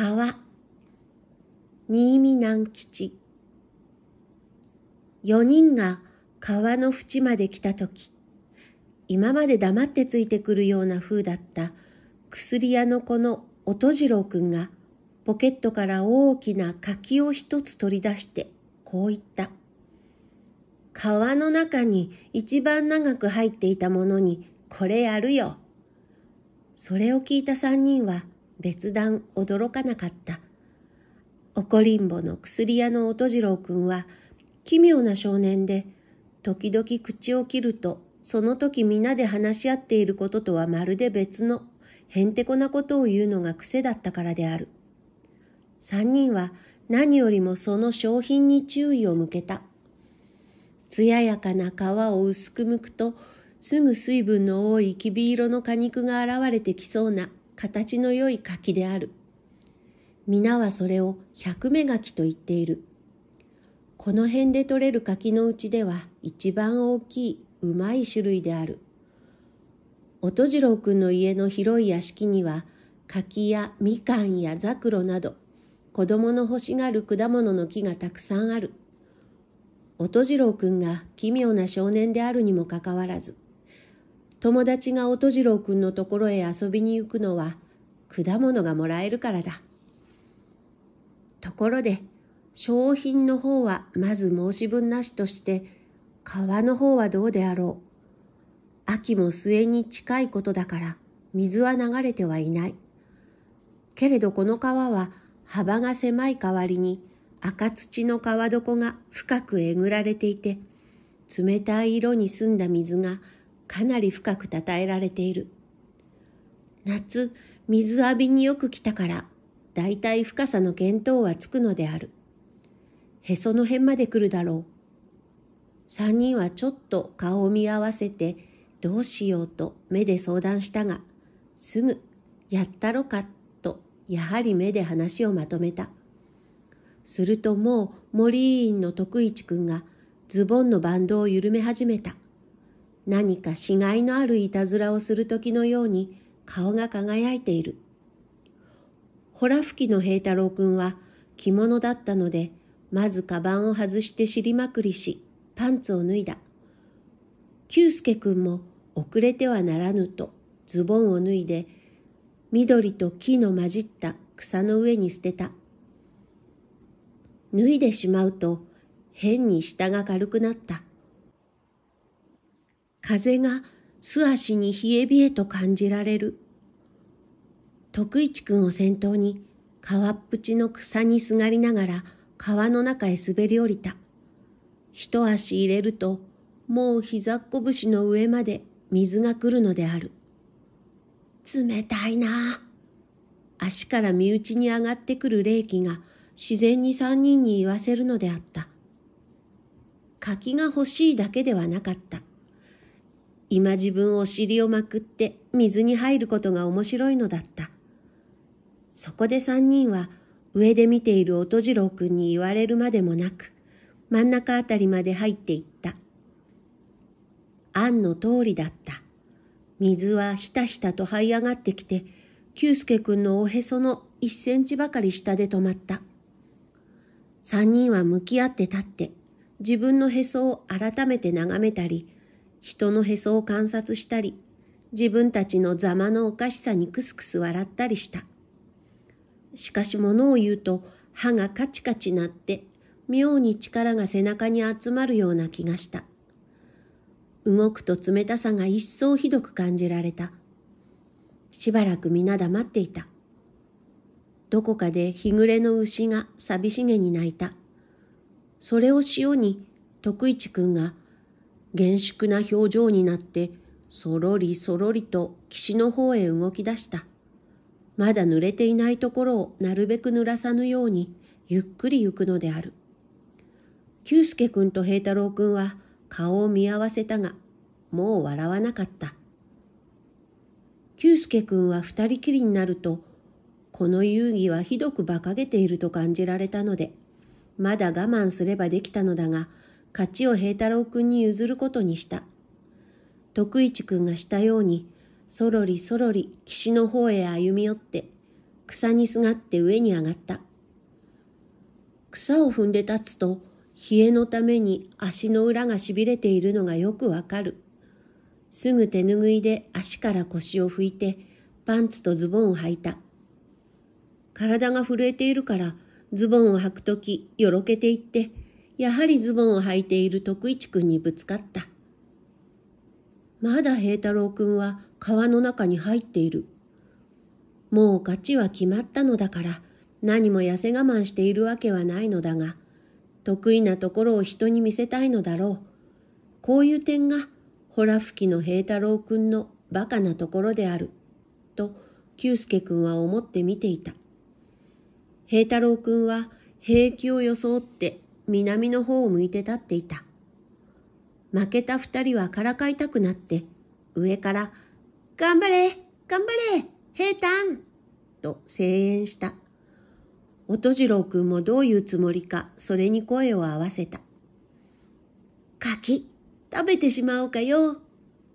川、新見南吉。四人が川の縁まで来たとき、今まで黙ってついてくるような風だった薬屋の子の音次郎くんがポケットから大きな柿を一つ取り出してこう言った。川の中に一番長く入っていたものにこれやるよ。それを聞いた三人は別段驚かなかった。怒りんぼの薬屋の音次郎くんは奇妙な少年で、時々口を切ると、その時皆で話し合っていることとはまるで別の、へんてこなことを言うのが癖だったからである。三人は何よりもその商品に注意を向けた。艶やかな皮を薄く剥くと、すぐ水分の多いきび色の果肉が現れてきそうな形の良い柿である。皆はそれを百目柿と言っている。この辺で取れる柿のうちでは一番大きいうまい種類である。音次郎くんの家の広い屋敷には柿やみかんやザクロなど子供の欲しがる果物の木がたくさんある。音次郎くんが奇妙な少年であるにもかかわらず友達が音次郎くんのところへ遊びに行くのは果物がもらえるからだ。ところで、商品の方はまず申し分なしとして、皮の方はどうであろう。秋も末に近いことだから水は流れてはいない。けれどこの川は幅が狭い代わりに赤土の川床が深くえぐられていて、冷たい色に澄んだ水がかなり深く称えられている。夏、水浴びによく来たから、だいたい深さの見当はつくのである。へその辺まで来るだろう。三人はちょっと顔を見合わせて、どうしようと目で相談したが、すぐ、やったろか、と、やはり目で話をまとめた。するともう森委員の徳一くんがズボンのバンドを緩め始めた。何か死骸のあるいたずらをする時のように顔が輝いている。ほら吹きの平太郎くんは着物だったので、まずカバンを外して尻まくりし、パンツを脱いだ。九介くんも遅れてはならぬとズボンを脱いで、緑と木の混じった草の上に捨てた。脱いでしまうと変に下が軽くなった。風が素足に冷え冷えと感じられる。徳一くんを先頭に、川っぷちの草にすがりながら川の中へ滑り降りた。一足入れると、もう膝っこぶしの上まで水が来るのである。冷たいな足から身内に上がってくる冷気が自然に三人に言わせるのであった。柿が欲しいだけではなかった。今自分お尻をまくって水に入ることが面白いのだった。そこで三人は上で見ている音次郎くんに言われるまでもなく、真ん中あたりまで入っていった。案の通りだった。水はひたひたと這い上がってきて、久助くんのおへその一センチばかり下で止まった。三人は向き合って立って、自分のへそを改めて眺めたり、人のへそを観察したり、自分たちのざまのおかしさにクスクス笑ったりした。しかし物を言うと歯がカチカチ鳴って、妙に力が背中に集まるような気がした。動くと冷たさが一層ひどく感じられた。しばらく皆黙っていた。どこかで日暮れの牛が寂しげに泣いた。それを塩に徳一くんが厳粛な表情になって、そろりそろりと岸の方へ動き出した。まだ濡れていないところをなるべく濡らさぬように、ゆっくり行くのである。久助君と平太郎君は顔を見合わせたが、もう笑わなかった。久助君は二人きりになると、この遊戯はひどく馬鹿げていると感じられたので、まだ我慢すればできたのだが、勝ちを平太郎くんに譲ることにした。徳一くんがしたように、そろりそろり岸の方へ歩み寄って、草にすがって上に上がった。草を踏んで立つと、冷えのために足の裏が痺れているのがよくわかる。すぐ手ぬぐいで足から腰を拭いて、パンツとズボンを履いた。体が震えているから、ズボンを履くとき、よろけていって、やはりズボンを履いている徳一くんにぶつかった。まだ平太郎くんは川の中に入っている。もう勝ちは決まったのだから、何も痩せ我慢しているわけはないのだが、得意なところを人に見せたいのだろう。こういう点が、ほら吹きの平太郎くんのバカなところである、と、久助くんは思って見ていた。平太郎くんは平気を装って南の方を向いて立っていた。負けた二人はからかいたくなって、上から、頑張れ頑張れ平坦と声援した。音次郎くんもどういうつもりか、それに声を合わせた。柿、食べてしまおうかよ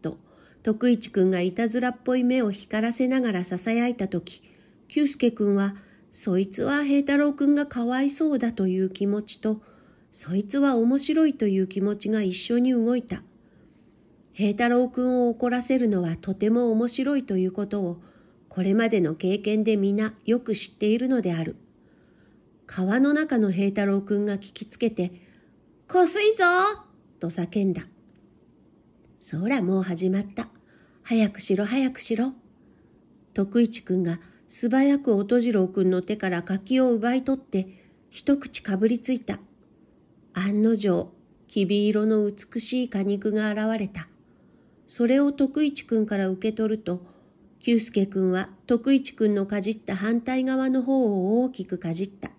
と、徳一くんがいたずらっぽい目を光らせながら囁いたとき、久助くんは、そいつは平太郎くんがかわいそうだという気持ちと、そいつは面白いという気持ちが一緒に動いた。平太郎くんを怒らせるのはとても面白いということを、これまでの経験で皆よく知っているのである。川の中の平太郎くんが聞きつけて、こすいぞと叫んだ。そらもう始まった。早くしろ早くしろ。徳一くんが素早く音次郎くんの手から柿を奪い取って、一口かぶりついた。案の定、きび色の美しい果肉が現れた。それを徳一くんから受け取ると、久助くんは徳一くんのかじった反対側の方を大きくかじった。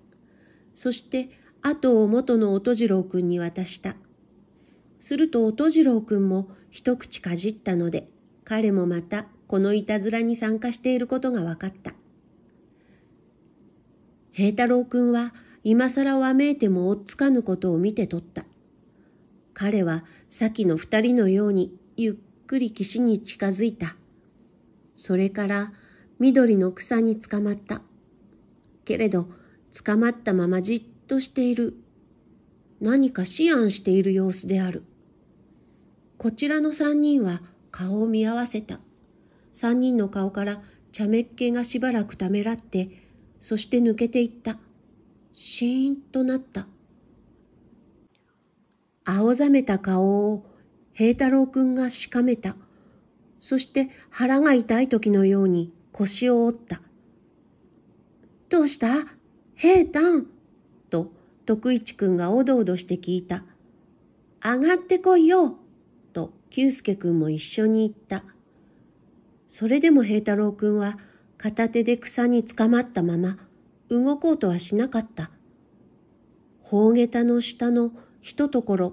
そして、後を元の音次郎くんに渡した。すると音次郎くんも一口かじったので、彼もまたこのいたずらに参加していることが分かった。平太郎くんは今更わめいても追っつかぬことを見て取った。彼は先の二人のようにゆっくり岸に近づいた。それから緑の草につかまった。けれど、捕まったままじっとしている。何か思案している様子である。こちらの三人は顔を見合わせた。三人の顔から茶目っ気がしばらくためらって、そして抜けていった。シーンとなった。青ざめた顔を平太郎くんがしかめた。そして腹が痛い時のように腰を折った。どうした平太と徳一くんがおどおどして聞いた。上がってこいよと久助くんも一緒に言った。それでも平太郎くんは片手で草につかまったまま動こうとはしなかった。うげたの下のひとところ、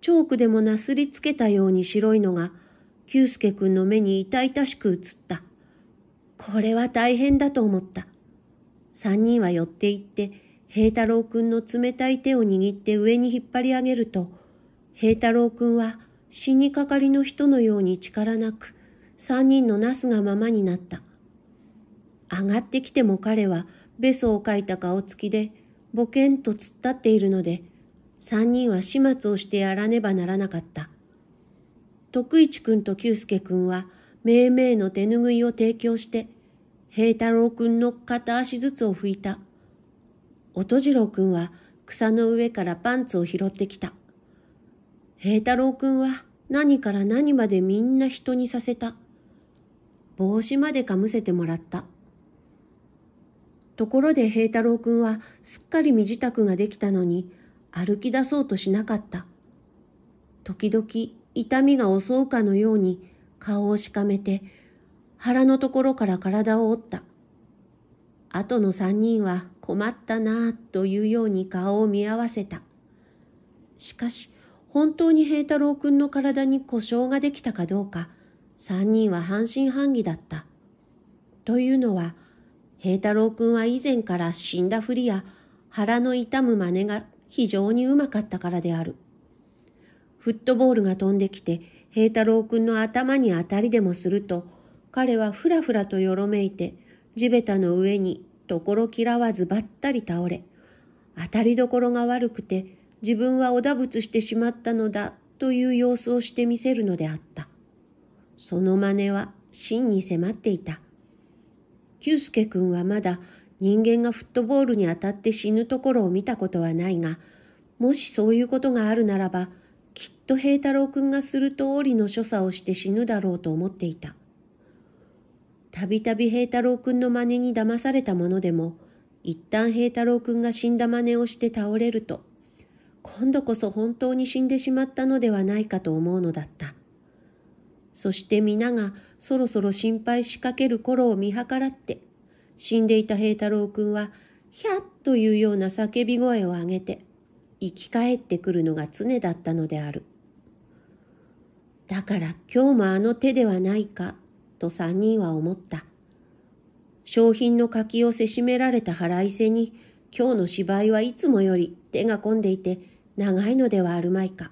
チョークでもなすりつけたように白いのが、久助くんの目に痛々しく映った。これは大変だと思った。三人は寄って行って、平太郎くんの冷たい手を握って上に引っ張り上げると、平太郎くんは死にかかりの人のように力なく、三人のなすがままになった。上がってきても彼はべそをかいた顔つきで、ぼけんと突っ立っているので、三人は始末をしてやらねばならなかった。徳一くんと久助くんは、めいめいの手ぬぐいを提供して、平太郎くんの片足ずつを拭いた。音次郎くんは草の上からパンツを拾ってきた。平太郎くんは何から何までみんな人にさせた。帽子までかむせてもらった。ところで平太郎くんはすっかり身支度ができたのに歩き出そうとしなかった。時々痛みが襲うかのように顔をしかめて腹のところから体を折った。あとの三人は困ったなあというように顔を見合わせた。しかし本当に平太郎くんの体に故障ができたかどうか三人は半信半疑だった。というのは平太郎くんは以前から死んだふりや腹の痛む真似が非常にうまかったからである。フットボールが飛んできて平太郎くんの頭に当たりでもすると、彼はふらふらとよろめいて、地べたの上にところ嫌わずばったり倒れ、当たりどころが悪くて自分はおだぶつしてしまったのだという様子をしてみせるのであった。その真似は真に迫っていた。久介くんはまだ人間がフットボールに当たって死ぬところを見たことはないが、もしそういうことがあるならば、きっと平太郎くんがする通りの所作をして死ぬだろうと思っていた。たびたび平太郎くんの真似に騙されたものでも、一旦平太郎くんが死んだ真似をして倒れると、今度こそ本当に死んでしまったのではないかと思うのだった。そして皆がそろそろ心配しかける頃を見計らって、死んでいた平太郎くんは、ひゃっというような叫び声を上げて、生き返ってくるのが常だったのである。だから今日もあの手ではないか、と三人は思った。商品の柿をせしめられた腹いせに、今日の芝居はいつもより手が込んでいて長いのではあるまいか。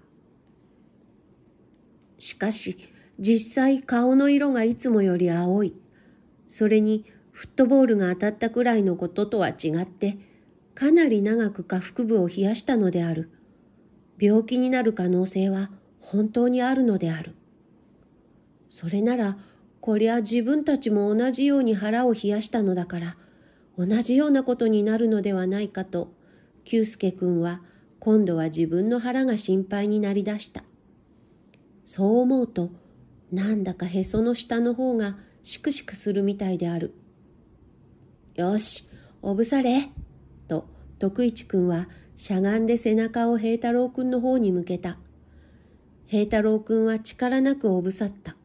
しかし、実際顔の色がいつもより青い。それにフットボールが当たったくらいのこととは違って、かなり長く下腹部を冷やしたのである。病気になる可能性は本当にあるのである。それなら、こりゃ自分たちも同じように腹を冷やしたのだから、同じようなことになるのではないかと、久助君は今度は自分の腹が心配になりだした。そう思うと、なんだかへその下の方がシクシクするみたいである。よし、おぶされと、徳一くんはしゃがんで背中を平太郎くんの方に向けた。平太郎くんは力なくおぶさった。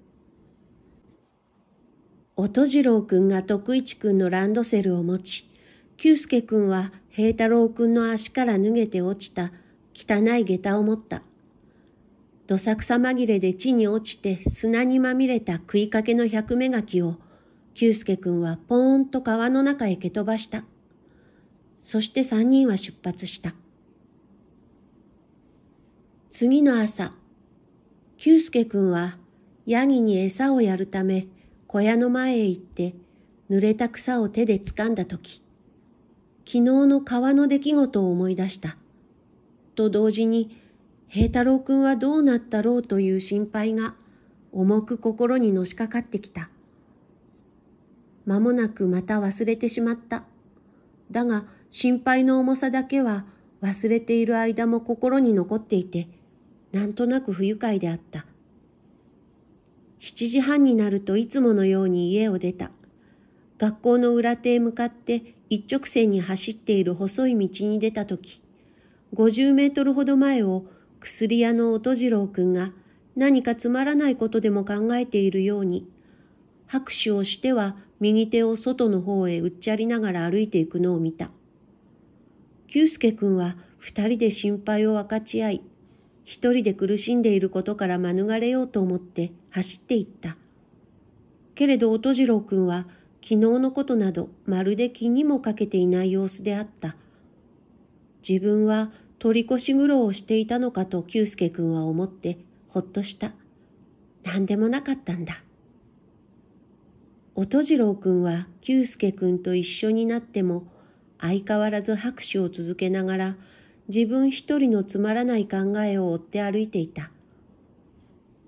音次郎くんが徳一くんのランドセルを持ち、久助くんは平太郎くんの足から脱げて落ちた汚い下駄を持った。どさくさ紛れで地に落ちて砂にまみれた食いかけの百目がきを、九介くんはポーンと川の中へ蹴飛ばした。そして三人は出発した。次の朝、九介くんはヤギに餌をやるため小屋の前へ行って濡れた草を手で掴んだとき、昨日の川の出来事を思い出した。と同時に平太郎くんはどうなったろうという心配が重く心にのしかかってきた。間もなくまた忘れてしまった。だが心配の重さだけは忘れている間も心に残っていて、なんとなく不愉快であった。7時半になるといつものように家を出た。学校の裏手へ向かって一直線に走っている細い道に出たとき、50メートルほど前を薬屋の音次郎くんが何かつまらないことでも考えているように、拍手をしては右手を外の方へうっちゃりながら歩いていくのを見た。久介くんは二人で心配を分かち合い、一人で苦しんでいることから免れようと思って走っていった。けれど音次郎くんは昨日のことなどまるで気にもかけていない様子であった。自分は取り越し苦労をしていたのかと久介くんは思ってほっとした。何でもなかったんだ。音次郎くんは久介くんと一緒になっても相変わらず拍手を続けながら自分一人のつまらない考えを追って歩いていた。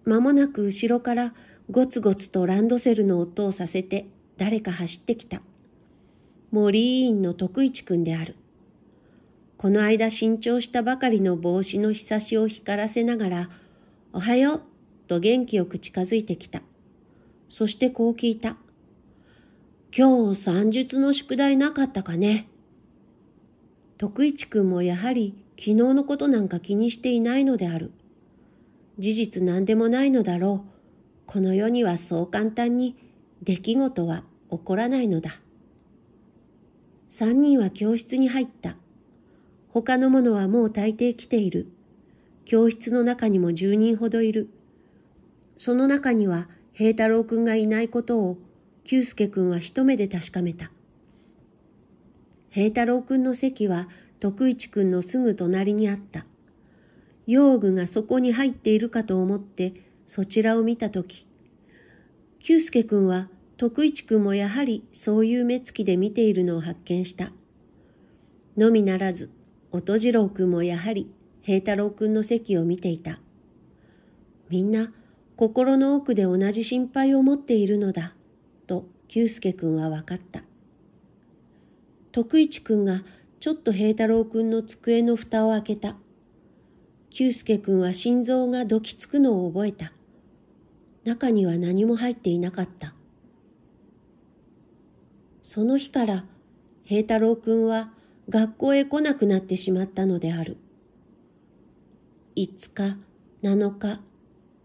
間もなく後ろからゴツゴツとランドセルの音をさせて誰か走ってきた。森委員の徳一くんである。この間新調したばかりの帽子のひさしを光らせながら、おはようと元気よく近づいてきた。そしてこう聞いた。今日算術の宿題なかったかね徳一くんもやはり昨日のことなんか気にしていないのである。事実何でもないのだろう。この世にはそう簡単に出来事は起こらないのだ。三人は教室に入った。他のものはもう大抵来ている。教室の中にも十人ほどいる。その中には平太郎くんがいないことを、久助くんは一目で確かめた。平太郎くんの席は徳一くんのすぐ隣にあった。用具がそこに入っているかと思ってそちらを見たとき、久助くんは徳一くんもやはりそういう目つきで見ているのを発見した。のみならず、音次郎くんもやはり平太郎くんの席を見ていた。みんな心の奥で同じ心配を持っているのだ、と久助くんは分かった。徳一くんがちょっと平太郎くんの机の蓋を開けた。久助くんは心臓がどきつくのを覚えた。中には何も入っていなかった。その日から平太郎くんは学校へ来なくなってしまったのである。5日、7日、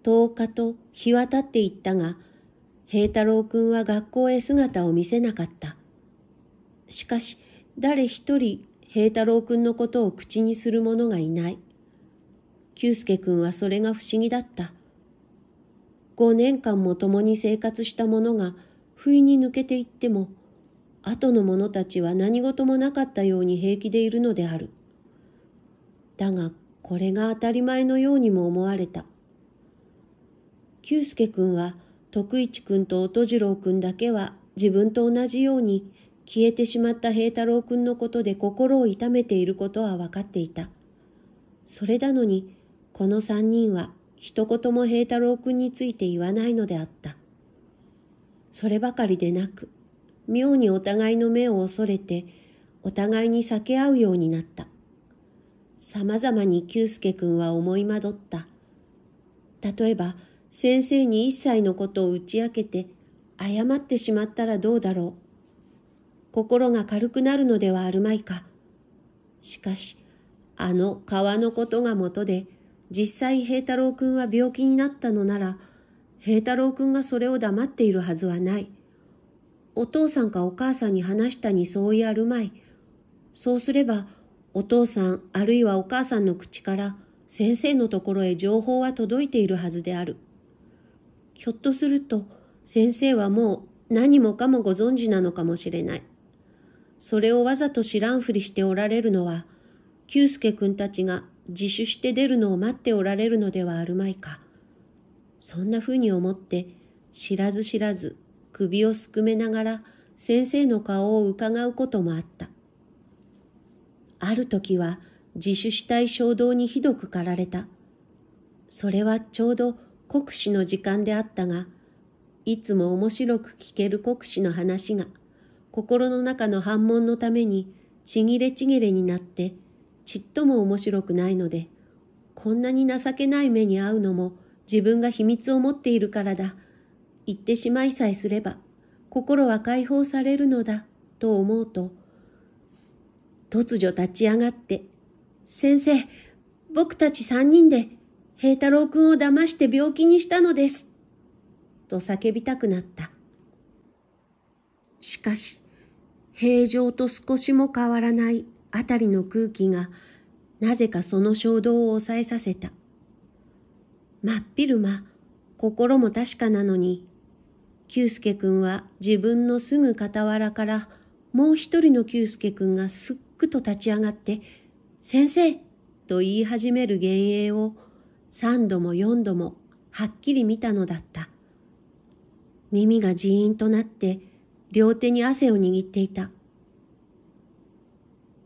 10日と日は経っていったが、平太郎くんは学校へ姿を見せなかった。しかし、誰一人平太郎くんのことを口にする者がいない。久助くんはそれが不思議だった。5年間も共に生活した者が、不意に抜けていっても、後の者たちは何事もなかったように平気でいるのである。だが、これが当たり前のようにも思われた。久助君は、徳一君と音次郎君だけは自分と同じように消えてしまった平太郎君のことで心を痛めていることは分かっていた。それなのに、この三人は一言も平太郎君について言わないのであった。そればかりでなく、妙にお互いの目を恐れて、お互いに避け合うようになった。様々に久助くんは思いまどった。例えば、先生に一切のことを打ち明けて、謝ってしまったらどうだろう。心が軽くなるのではあるまいか。しかし、あの川のことがもとで、実際平太郎くんは病気になったのなら、平太郎くんがそれを黙っているはずはない。お父さんかお母さんに話したに相違あるまい。そうすれば、お父さんあるいはお母さんの口から先生のところへ情報は届いているはずである。ひょっとすると、先生はもう何もかもご存知なのかもしれない。それをわざと知らんふりしておられるのは、久助くんたちが自首して出るのを待っておられるのではあるまいか。そんなふうに思って、知らず知らず首をすくめながら先生の顔を伺うこともあった。ある時は自首したい衝動にひどく駆られた。それはちょうど国史の時間であったが、いつも面白く聞ける国史の話が、心の中の反問のためにちぎれちぎれになって、ちっとも面白くないので、こんなに情けない目に遭うのも自分が秘密を持っているからだ言ってしまいさえすれば、心は解放されるのだ、と思うと、突如立ち上がって、先生、僕たち三人で、平太郎くんを騙して病気にしたのです、と叫びたくなった。しかし、平常と少しも変わらないあたりの空気が、なぜかその衝動を抑えさせた。真っ昼間、心も確かなのに久助くんは自分のすぐ傍らからもう一人の久助くんがすっくと立ち上がって、先生と言い始める幻影を三度も四度もはっきり見たのだった。耳がジーンとなって両手に汗を握っていた。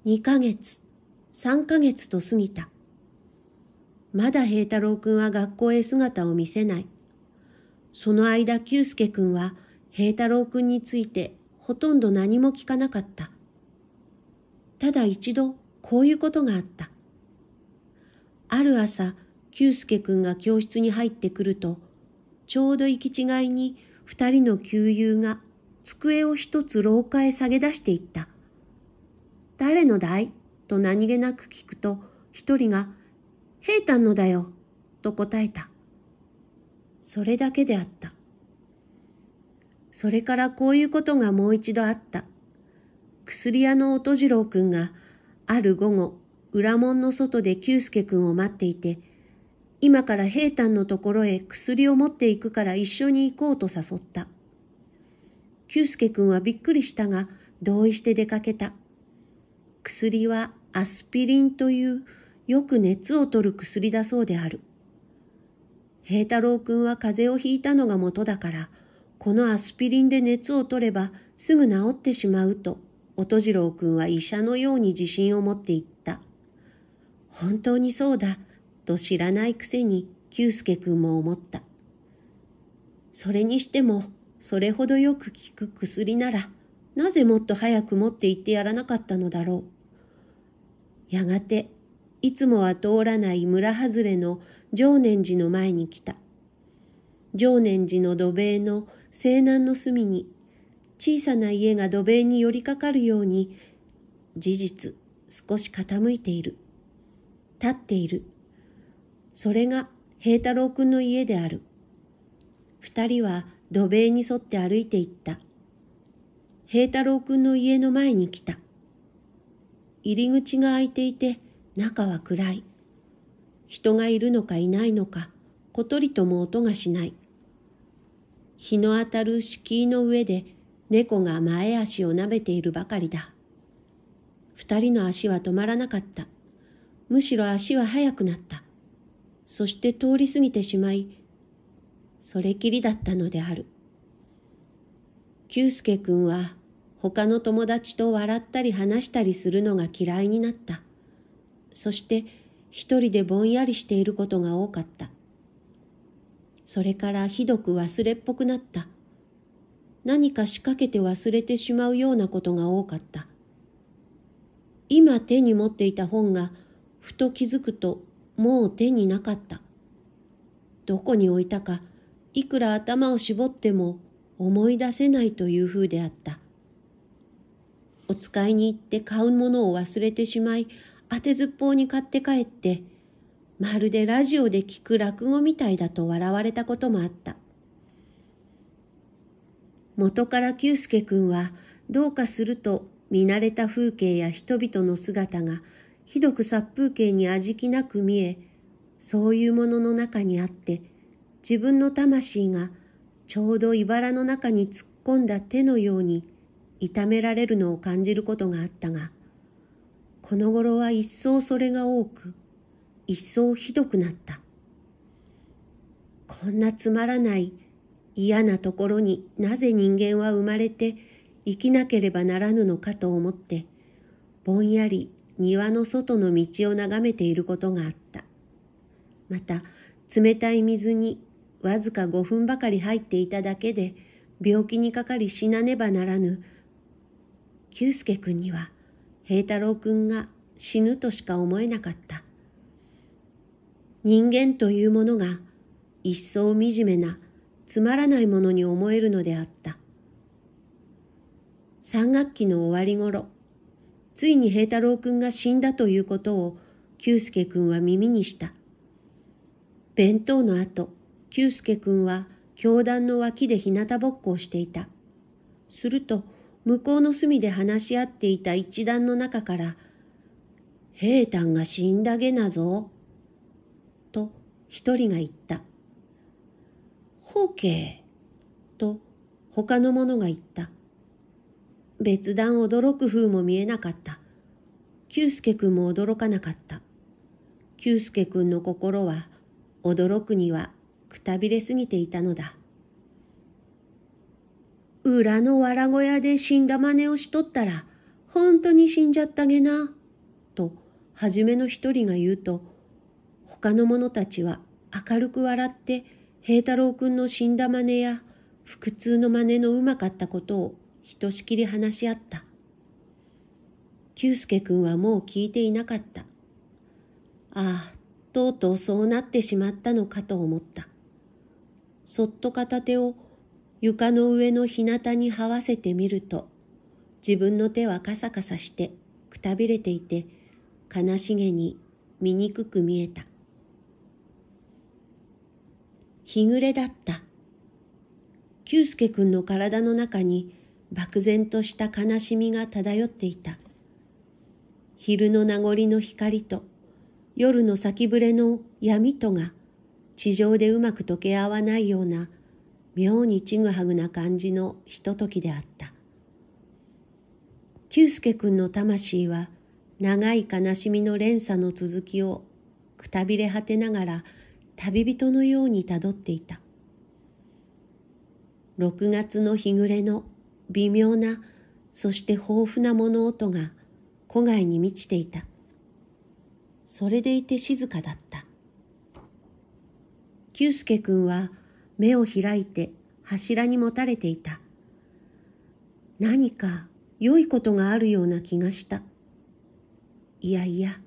二ヶ月、三ヶ月と過ぎた。まだ平太郎くんは学校へ姿を見せない。その間、久助くんは、平太郎くんについてほとんど何も聞かなかった。ただ一度、こういうことがあった。ある朝、久助くんが教室に入ってくると、ちょうど行き違いに二人の旧友が机を一つ廊下へ下げ出していった。誰のだいと何気なく聞くと、一人が、平坦のだよ、と答えた。それだけであった。それからこういうことがもう一度あった。薬屋の音次郎くんが、ある午後、裏門の外で久助くんを待っていて、今から平坦のところへ薬を持っていくから一緒に行こうと誘った。久助くんはびっくりしたが、同意して出かけた。薬はアスピリンというよく熱を取る薬だそうである。平太郎くんは風邪をひいたのが元だから、このアスピリンで熱を取ればすぐ治ってしまうと、音次郎くんは医者のように自信を持って言った。本当にそうだ、と知らないくせに、久助くんも思った。それにしても、それほどよく効く薬なら、なぜもっと早く持って行ってやらなかったのだろう。やがていつもは通らない村外れの常念寺の前に来た。常念寺の土塀の西南の隅に、小さな家が土塀に寄りかかるように、事実、少し傾いている。立っている。それが平太郎くんの家である。二人は土塀に沿って歩いていった。平太郎くんの家の前に来た。入り口が開いていて、中は暗い。人がいるのかいないのか、小鳥とも音がしない。日の当たる敷居の上で猫が前足をなめているばかりだ。二人の足は止まらなかった。むしろ足は速くなった。そして通り過ぎてしまい、それきりだったのである。久助君は他の友達と笑ったり話したりするのが嫌いになった。そして一人でぼんやりしていることが多かった。それからひどく忘れっぽくなった。何か仕掛けて忘れてしまうようなことが多かった。今手に持っていた本がふと気づくともう手になかった。どこに置いたかいくら頭を絞っても思い出せないという風であった。お使いに行って買うものを忘れてしまい当てずっぽうに買って帰って、まるでラジオで聞く落語みたいだと笑われたこともあった。元から久助くんは、どうかすると見慣れた風景や人々の姿が、ひどく殺風景に味気なく見え、そういうものの中にあって、自分の魂がちょうど茨の中に突っ込んだ手のように痛められるのを感じることがあったが、この頃は一層それが多く、一層ひどくなった。こんなつまらない嫌なところになぜ人間は生まれて生きなければならぬのかと思って、ぼんやり庭の外の道を眺めていることがあった。また、冷たい水にわずか5分ばかり入っていただけで、病気にかかり死なねばならぬ、久助君には、平太郎くんが死ぬとしか思えなかった。人間というものが一層惨めなつまらないものに思えるのであった。3学期の終わり頃、ついに平太郎くんが死んだということを久介くんは耳にした。弁当の後、久介くんは教団の脇で日向ぼっこをしていた。すると、向こうの隅で話し合っていた一団の中から、平坦が死んだげなぞ、と一人が言った。ほけと他の者が言った。別段驚く風も見えなかった。久助君も驚かなかった。久助君の心は驚くにはくたびれすぎていたのだ。裏のわら小屋で死んだ真似をしとったら、本当に死んじゃったげな、と、はじめの一人が言うと、他の者たちは明るく笑って、平太郎くんの死んだ真似や、腹痛の真似のうまかったことをひとしきり話し合った。久助くんはもう聞いていなかった。ああ、とうとうそうなってしまったのかと思った。そっと片手を床の上の日向に這わせてみると、自分の手はカサカサしてくたびれていて、悲しげに醜く見えた。日暮れだった。久助くんの体の中に漠然とした悲しみが漂っていた。昼の名残の光と夜の先ぶれの闇とが地上でうまく溶け合わないような妙にちぐはぐな感じのひとときであった。久助君の魂は長い悲しみの連鎖の続きをくたびれ果てながら旅人のようにたどっていた。六月の日暮れの微妙なそして豊富な物音が戸外に満ちていた。それでいて静かだった。久助君は目を開いて柱にもたれていた。何か良いことがあるような気がした。いやいや、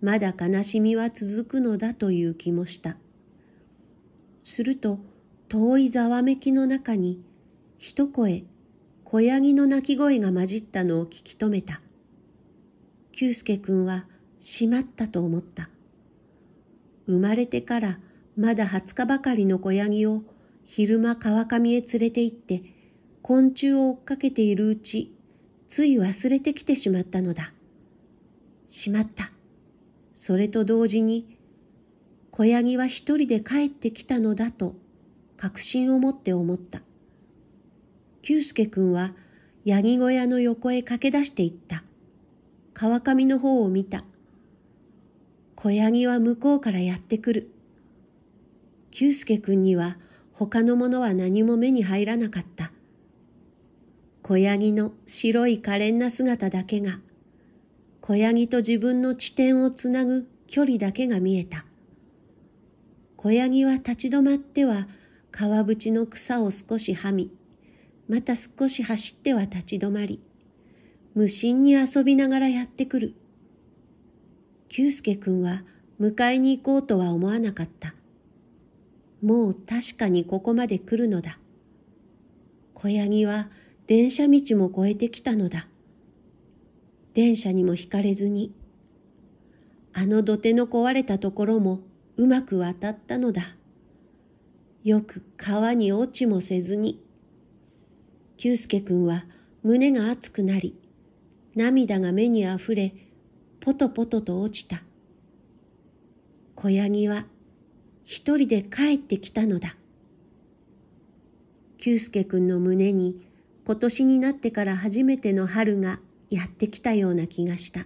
まだ悲しみは続くのだという気もした。すると、遠いざわめきの中に、一声、小ヤギの鳴き声が混じったのを聞き止めた。久助くんは、しまったと思った。生まれてからまだ20日ばかりの小ヤギを昼間川上へ連れて行って昆虫を追っかけているうちつい忘れてきてしまったのだ。しまった。それと同時に小ヤギは一人で帰ってきたのだと確信を持って思った。久助くんはヤギ小屋の横へ駆け出していった。川上の方を見た。小ヤギは向こうからやってくる。久助君には他のものは何も目に入らなかった。小ヤギの白い可憐な姿だけが、小ヤギと自分の地点をつなぐ距離だけが見えた。小ヤギは立ち止まっては川淵の草を少しはみ、また少し走っては立ち止まり、無心に遊びながらやってくる。久助君は迎えに行こうとは思わなかった。もう確かにここまで来るのだ。小ヤギは電車道も越えてきたのだ。電車にも引かれずに、あの土手の壊れたところもうまく渡ったのだ。よく川に落ちもせずに。久助くんは胸が熱くなり、涙が目にあふれ、ポトポトと落ちた。小ヤギは一人で帰ってきたのだ。久介くんの胸に今年になってから初めての春がやってきたような気がした。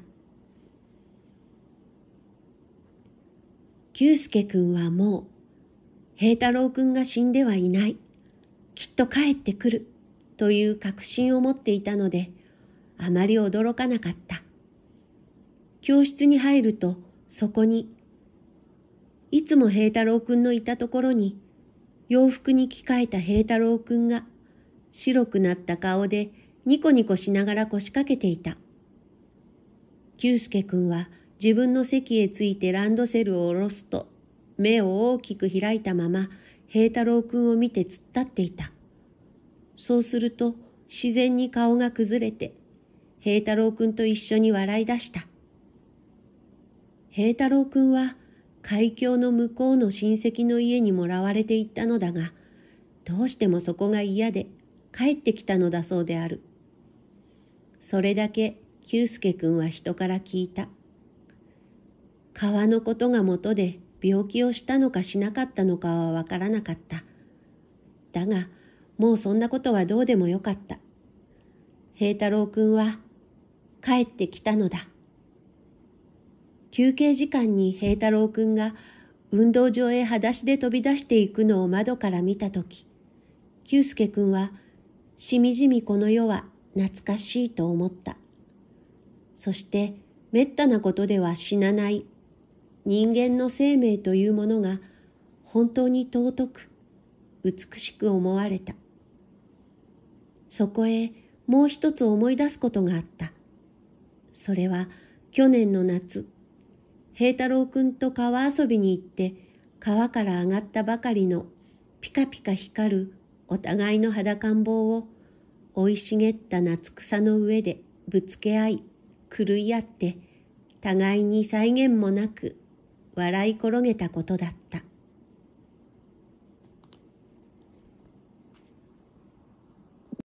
久介くんはもう、平太郎くんが死んではいない。きっと帰ってくる。という確信を持っていたので、あまり驚かなかった。教室に入ると、そこにいつも平太郎くんのいたところに、洋服に着替えた平太郎くんが、白くなった顔でニコニコしながら腰掛けていた。久助くんは自分の席へ着いてランドセルを下ろすと、目を大きく開いたまま、平太郎くんを見て突っ立っていた。そうすると、自然に顔が崩れて、平太郎くんと一緒に笑い出した。平太郎くんは海峡の向こうの親戚の家にもらわれていったのだが、どうしてもそこが嫌で帰ってきたのだそうである。それだけ久助くんは人から聞いた。川のことがもとで病気をしたのかしなかったのかはわからなかった。だが、もうそんなことはどうでもよかった。平太郎くんは帰ってきたのだ。休憩時間に平太郎くんが運動場へ裸足で飛び出していくのを窓から見たとき、久助くんは、しみじみこの世は懐かしいと思った。そして、滅多なことでは死なない人間の生命というものが本当に尊く美しく思われたそこへもう一つ思い出すことがあったそれは去年の夏平太郎くんと川遊びに行って、川から上がったばかりのピカピカ光るお互いの裸ん坊を生い茂った夏草の上でぶつけ合い、狂い合って、互いに再現もなく笑い転げたことだった。